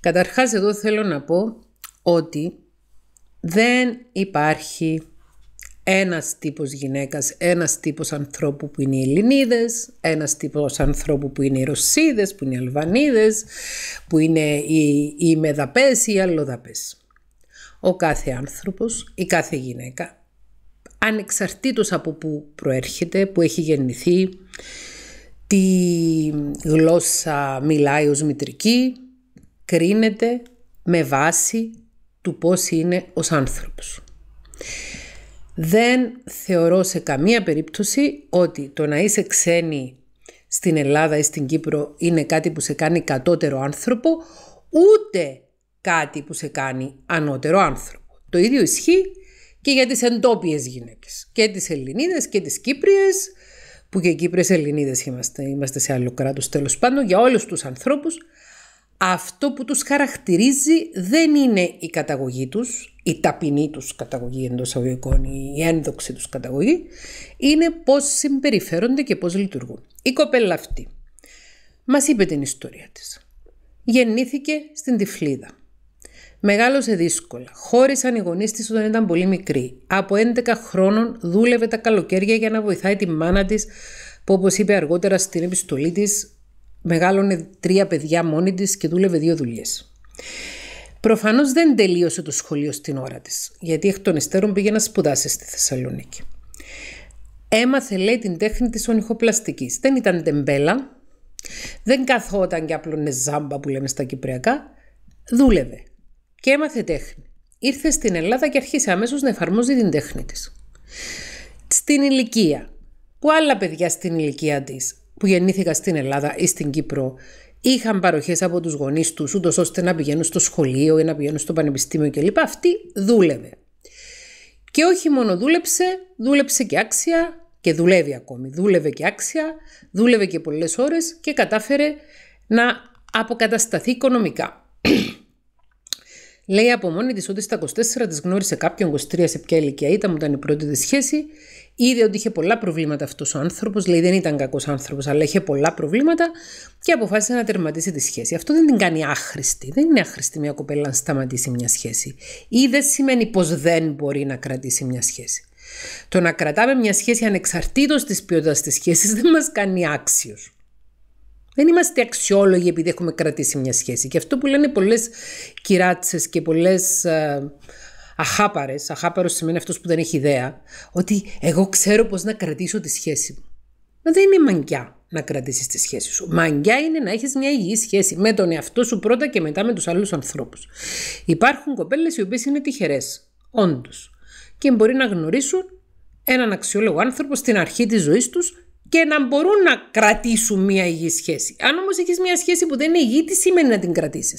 Καταρχάς εδώ θέλω να πω ότι δεν υπάρχει ένας τύπος γυναίκας, ένας τύπος ανθρώπου που είναι οι Ελληνίδες, ένας τύπος ανθρώπου που είναι οι Ρωσίδες, που είναι οι Αλβανίδες, που είναι οι, οι Μεδαπές ή οι Αλλοδαπές. Ο κάθε άνθρωπος, η κάθε γυναίκα, ανεξαρτήτως από που προέρχεται, που έχει γεννηθεί, τι γλώσσα μιλάει ως μητρική, κρίνεται με βάση του πώς είναι ως άνθρωπος. Δεν θεωρώ σε καμία περίπτωση ότι το να είσαι ξένη στην Ελλάδα ή στην Κύπρο είναι κάτι που σε κάνει κατώτερο άνθρωπο, ούτε κάτι που σε κάνει ανώτερο άνθρωπο. Το ίδιο ισχύει και για τις εντόπιες γυναίκες, και τις Ελληνίδες και τις Κύπριες που και Κύπρες Ελληνίδες είμαστε, είμαστε σε άλλο κράτος τέλος πάντων, για όλους τους ανθρώπους, αυτό που τους χαρακτηρίζει δεν είναι η καταγωγή τους, η ταπεινή τους καταγωγή εντός αγωγικών, η ένδοξη τους καταγωγή, είναι πώς συμπεριφέρονται και πώς λειτουργούν. Η κοπέλα αυτή μας είπε την ιστορία της. Γεννήθηκε στην Τυφλίδα. Μεγάλωσε δύσκολα. Χώρισαν οι γονείς της όταν ήταν πολύ μικρή. Από 11 χρόνων δούλευε τα καλοκαίρια για να βοηθάει τη μάνα της, που όπως είπε αργότερα στην επιστολή της, μεγάλωνε τρία παιδιά μόνη της και δούλευε δύο δουλειές. Προφανώς δεν τελείωσε το σχολείο στην ώρα της, γιατί εκ των υστέρων πήγε να σπουδάσει στη Θεσσαλονίκη. Έμαθε, λέει, την τέχνη της ονιχοπλαστική. Δεν ήταν τεμπέλα, δεν καθόταν και απλώνε ζάμπα που λέμε στα κυπριακά, δούλευε και έμαθε τέχνη. Ήρθε στην Ελλάδα και αρχίσε αμέσως να εφαρμόζει την τέχνη της. Στην ηλικία που άλλα παιδιά στην ηλικία της που γεννήθηκαν στην Ελλάδα ή στην Κύπρο είχαν παροχές από τους γονείς τους, ούτως ώστε να πηγαίνουν στο σχολείο ή να πηγαίνουν στο πανεπιστήμιο κλπ. Αυτή δούλευε. Και όχι μόνο δούλεψε, δούλεψε και άξια και δουλεύει ακόμη. Δούλευε και άξια, δούλευε και πολλές ώρες και κατάφερε να αποκατασταθεί οικονομικά. Λέει από μόνη της ότι στα 24 της γνώρισε κάποιον 23 σε ποια ηλικία ήταν, ήταν η πρώτη της σχέση. Είδε ότι είχε πολλά προβλήματα αυτός ο άνθρωπος. Λέει δεν ήταν κακός άνθρωπος, αλλά είχε πολλά προβλήματα και αποφάσισε να τερματίσει τη σχέση. Αυτό δεν την κάνει άχρηστη. Δεν είναι άχρηστη μια κοπέλα να σταματήσει μια σχέση. Ή δεν σημαίνει πως δεν μπορεί να κρατήσει μια σχέση. Το να κρατάμε μια σχέση ανεξαρτήτως της ποιότητας της σχέσης δεν μας κάνει άξιος. Δεν είμαστε αξιόλογοι επειδή έχουμε κρατήσει μια σχέση. Και αυτό που λένε πολλές κυράτσες και πολλές ε, αχάπαρες, αχάπαρος σημαίνει αυτός που δεν έχει ιδέα, ότι εγώ ξέρω πώς να κρατήσω τη σχέση μου. Μα δεν είναι μαγκιά να κρατήσεις τη σχέση σου. Μαγκιά είναι να έχεις μια υγιή σχέση με τον εαυτό σου πρώτα και μετά με τους άλλους ανθρώπους. Υπάρχουν κοπέλες οι οποίες είναι τυχερές, όντως. Και μπορεί να γνωρίσουν έναν αξιόλογο άνθρωπο στην αρχή της ζωής τους και να μπορούν να κρατήσουν μια υγιή σχέση. Αν όμως έχεις μια σχέση που δεν είναι υγιή, τι σημαίνει να την κρατήσεις.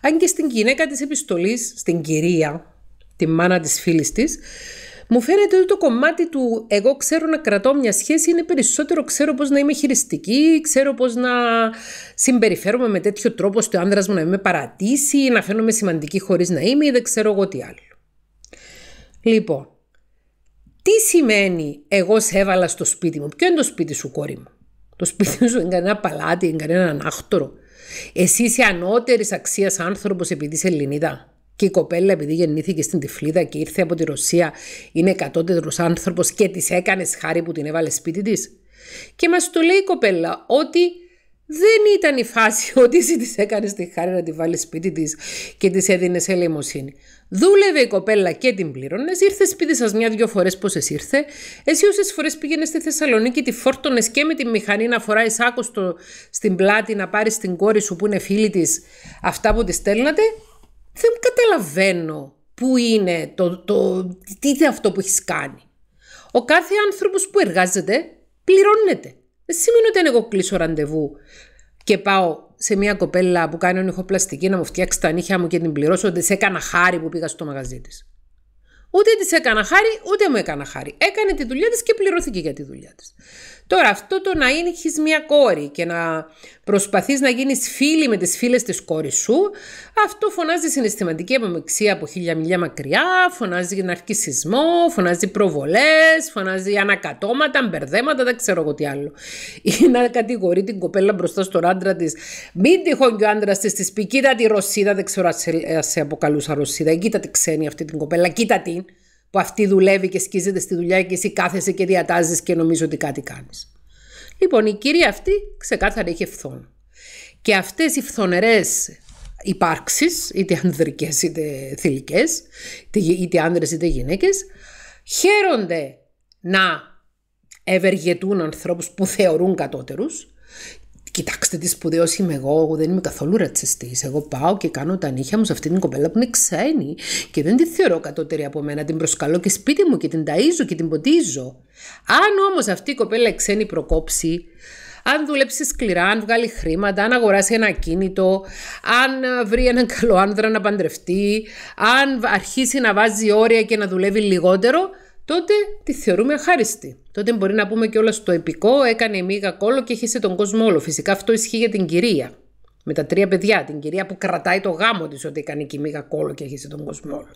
Αν και στην γυναίκα της επιστολής, στην κυρία, τη μάνα της φίλης της, μου φαίνεται ότι το κομμάτι του εγώ ξέρω να κρατώ μια σχέση είναι περισσότερο ξέρω πώς να είμαι χειριστική, ξέρω πώς να συμπεριφέρομαι με τέτοιο τρόπο ώστε ο άνδρας μου να με παρατήσει, να φαίνομαι σημαντική χωρίς να είμαι ή δεν ξέρω εγώ τι άλλο. Λοιπόν, τι σημαίνει εγώ σε έβαλα στο σπίτι μου. Ποιο είναι το σπίτι σου κόρη μου. Το σπίτι σου είναι κανένα παλάτι, είναι κανένα ανάκτορο. Εσύ είσαι ανώτερης αξίας άνθρωπος επειδή είσαι Ελληνίδα. Και η κοπέλα επειδή γεννήθηκε στην Τυφλίδα και ήρθε από τη Ρωσία είναι κατώτερο άνθρωπος και της έκανες χάρη που την έβαλε σπίτι της. Και μας το λέει η κοπέλα ότι δεν ήταν η φάση ότι εσύ της έκανες τη χάρη να τη βάλεις σπίτι της και της έδινες ελεημοσύνη. Δούλευε η κοπέλα και την πλήρωνες, ήρθε σπίτι σας μια-δυο φορές πώς εσύ ήρθε. Εσύ όσες φορές πήγαινες στη Θεσσαλονίκη, τη φόρτωνες και με τη μηχανή να φοράεις σάκο στην πλάτη, να πάρεις την κόρη σου που είναι φίλη της αυτά που της στέλνατε. Δεν καταλαβαίνω πού είναι, το, το, τι είναι αυτό που έχεις κάνει. Ο κάθε άνθρωπος που εργάζεται πληρώνεται. Δεν σημαίνει ότι αν εγώ κλείσω ραντεβού και πάω σε μια κοπέλα που κάνει ονειχοπλαστική να μου φτιάξει τα νύχια μου και την πληρώσω ότι σε έκανα χάρη που πήγα στο μαγαζί της. Ούτε της έκανα χάρη, ούτε μου έκανα χάρη. Έκανε τη δουλειά της και πληρώθηκε για τη δουλειά της. Τώρα αυτό το να είναι μια κόρη και να προσπαθείς να γίνεις φίλη με τις φίλες της κόρης σου, αυτό φωνάζει συναισθηματική απομεξία από χίλια μιλιά μακριά, φωνάζει ναρκισισμό, φωνάζει προβολές, φωνάζει ανακατώματα, μπερδέματα, δεν ξέρω εγώ τι άλλο. Ή να κατηγορεί την κοπέλα μπροστά στον άντρα της, μην τυχόν και ο άντρας της της πει, κοίτα τη Ρωσίδα, δεν ξέρω αν σε αποκαλούσα Ρωσίδα, κοίτα τη ξένη αυτή την κοπέλα, κοίτα την που αυτή δουλεύει και σκίζεται στη δουλειά και εσύ κάθεσαι και διατάζεις και νομίζω ότι κάτι κάνεις. Λοιπόν, η κυρία αυτή ξεκάθαρα είχε φθόνο. Και αυτές οι φθονερές υπάρξεις, είτε ανδρικές είτε θηλυκές, είτε άνδρες είτε γυναίκες, χαίρονται να ευεργετούν ανθρώπους που θεωρούν κατώτερους Κοιτάξτε τις σπουδαίο είμαι εγώ, εγώ δεν είμαι καθόλου ρατσιστής. Εγώ πάω και κάνω τα νύχια μου σε αυτή την κοπέλα που είναι ξένη και δεν τη θεωρώ κατώτερη από μένα. Την προσκαλώ και σπίτι μου και την ταΐζω και την ποτίζω. Αν όμως αυτή η κοπέλα ξένη προκόψει, αν δουλέψει σκληρά, αν βγάλει χρήματα, αν αγοράσει ένα κίνητο, αν βρει έναν καλό άνδρα να παντρευτεί, αν αρχίσει να βάζει όρια και να δουλεύει λιγότερο, τότε τη θεωρούμε ευχάριστη. Τότε μπορεί να πούμε όλα στο επικό έκανε μίγα κόλο και σε τον κόσμο όλο. Φυσικά αυτό ισχύει για την κυρία. Με τα τρία παιδιά, την κυρία που κρατάει το γάμο της ότι έκανε και μίγα κόλο και σε τον κόσμο όλο.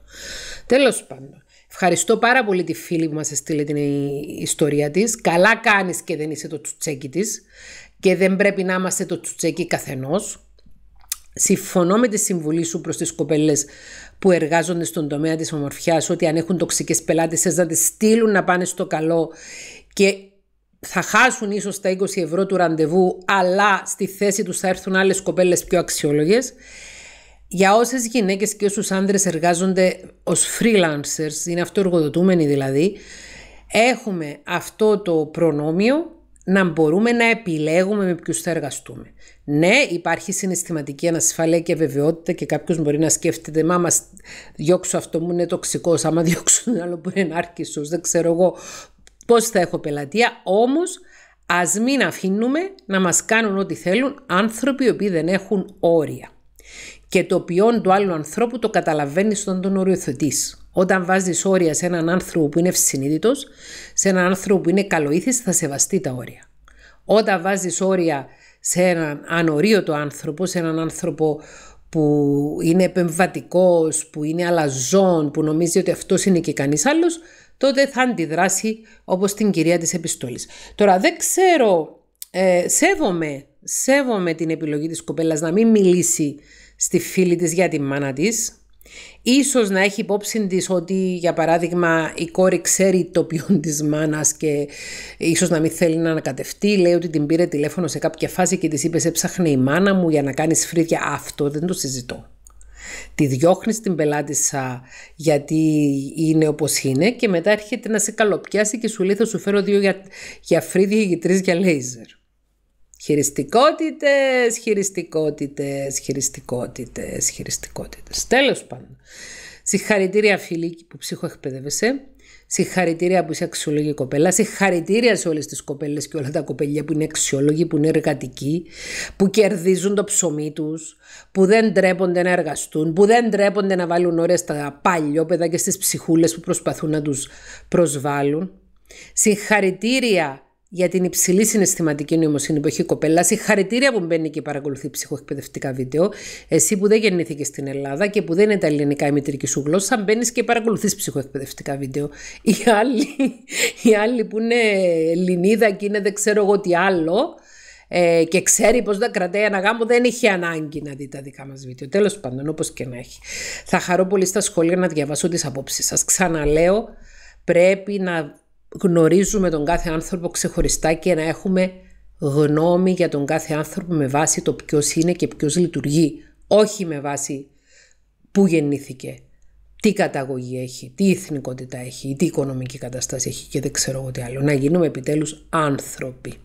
Τέλος πάντων. Ευχαριστώ πάρα πολύ τη φίλη που μας έστειλε την ιστορία της. Καλά κάνεις και δεν είσαι το τσουτσέκι της και δεν πρέπει να είμαστε το τσουτσέκι καθενός. Συμφωνώ με τη συμβουλή σου προς τις κοπέλες που εργάζονται στον τομέα της ομορφιάς ότι αν έχουν τοξικές πελάτησες να τις στείλουν να πάνε στο καλό και θα χάσουν ίσως τα 20 ευρώ του ραντεβού αλλά στη θέση τους θα έρθουν άλλες κοπέλες πιο αξιόλογες. Για όσες γυναίκες και όσους άνδρες εργάζονται ως freelancers, είναι αυτοεργοδοτούμενοι δηλαδή, έχουμε αυτό το προνόμιο να μπορούμε να επιλέγουμε με ποιους θα εργαστούμε. Ναι, υπάρχει συναισθηματική ανασφάλεια και βεβαιότητα και κάποιος μπορεί να σκέφτεται «Μα μας διώξω αυτό μου είναι τοξικός, άμα διώξω ένα άλλο που είναι άρκησος, δεν ξέρω εγώ πώς θα έχω πελατεία». Όμως, ας μην αφήνουμε να μας κάνουν ό,τι θέλουν άνθρωποι οι οποίοι δεν έχουν όρια. Και το ποιόν του άλλου ανθρώπου το καταλαβαίνεις στον τον οριοθετής. Όταν βάζεις όρια σε έναν άνθρωπο που είναι ευσυνείδητος, σε έναν άνθρωπο που είναι καλοήθης, θα σεβαστεί τα όρια. Όταν βάζεις όρια σε έναν ανορίωτο άνθρωπο, σε έναν άνθρωπο που είναι επεμβατικός, που είναι αλαζόν, που νομίζει ότι αυτός είναι και κανείς άλλος, τότε θα αντιδράσει όπως την κυρία της επιστολή. Τώρα δεν ξέρω, ε, σέβομαι, σέβομαι την επιλογή της κοπέλας να μην μιλήσει στη φίλη της για τη μάνα της, Ίσως να έχει υπόψη της ότι για παράδειγμα η κόρη ξέρει το ποιον της μάνας και ίσως να μην θέλει να ανακατευτεί. Λέει ότι την πήρε τηλέφωνο σε κάποια φάση και της είπε σε ψάχνει η μάνα μου για να κάνεις φρύδια. Αυτό δεν το συζητώ. Τη διώχνεις την πελάτησα γιατί είναι όπως είναι και μετά έρχεται να σε καλοπιάσει και σου λέει θα σου φέρω δύο για, για φρύδια ή τρεις για λέιζερ. Χειριστικότητες, χειριστικότητες, χειριστικότητες, χειριστικότητες. Τέλος πάντων. Συγχαρητήρια φίλη που ψυχοεκπαίδευεσαι. Συγχαρητήρια που είσαι αξιόλογη κοπέλα. Συγχαρητήρια σε όλες τις κοπέλες και όλα τα κοπελιά που είναι αξιόλογοι, που είναι εργατικοί, που κερδίζουν το ψωμί τους, που δεν τρέπονται να εργαστούν, που δεν ντρέπονται να βάλουν ώρες στα παλιόπαιδα και στις ψυχούλες που προσπαθούν να τους προσβάλλουν. Συγχαρητήρια για την υψηλή συναισθηματική νοημοσύνη που έχει η κοπέλα. Συγχαρητήρια που μπαίνει και παρακολουθεί ψυχοεκπαιδευτικά βίντεο. Εσύ που δεν γεννήθηκε στην Ελλάδα και που δεν είναι τα ελληνικά η μητρική σου γλώσσα, μπαίνεις και παρακολουθείς ψυχοεκπαιδευτικά βίντεο. Οι άλλοι, οι άλλοι που είναι Ελληνίδα και είναι δεν ξέρω εγώ τι άλλο, ε, και ξέρει πώ δεν κρατάει ένα γάμο, δεν έχει ανάγκη να δει τα δικά μας βίντεο. Τέλος πάντων, όπως και να έχει. Θα χαρώ πολύ στα σχόλια να διαβάσω τις απόψεις, σας. Ξαναλέω, πρέπει να γνωρίζουμε τον κάθε άνθρωπο ξεχωριστά και να έχουμε γνώμη για τον κάθε άνθρωπο με βάση το ποιος είναι και ποιος λειτουργεί. Όχι με βάση πού γεννήθηκε, τι καταγωγή έχει, τι εθνικότητα έχει, τι οικονομική κατάσταση έχει και δεν ξέρω εγώ τι άλλο. Να γίνουμε επιτέλους άνθρωποι.